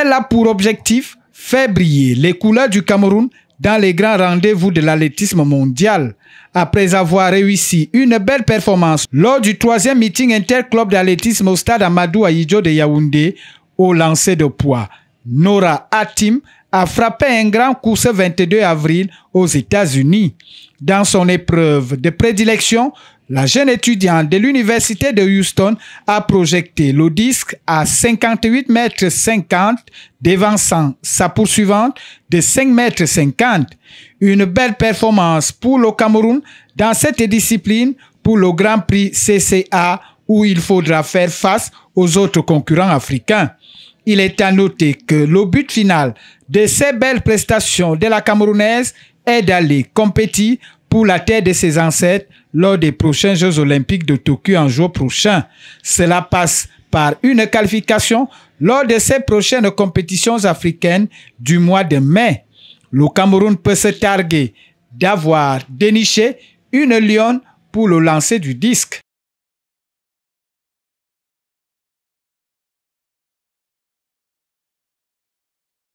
Elle a pour objectif faire briller les couleurs du Cameroun dans les grands rendez-vous de l'athlétisme mondial. Après avoir réussi une belle performance lors du troisième meeting interclub d'athlétisme au stade Amadou Aïdjo de Yaoundé au lancer de poids, Nora Atim a frappé un grand coup ce 22 avril aux États-Unis. Dans son épreuve de prédilection, la jeune étudiante de l'Université de Houston a projeté le disque à 58 mètres 50, devançant sa poursuivante de 5 mètres 50. Une belle performance pour le Cameroun dans cette discipline pour le Grand Prix CCA où il faudra faire face aux autres concurrents africains. Il est à noter que le but final de ces belles prestations de la Camerounaise est d'aller compétir pour la terre de ses ancêtres lors des prochains Jeux olympiques de Tokyo en jour prochain. Cela passe par une qualification lors de ses prochaines compétitions africaines du mois de mai. Le Cameroun peut se targuer d'avoir déniché une lionne pour le lancer du disque.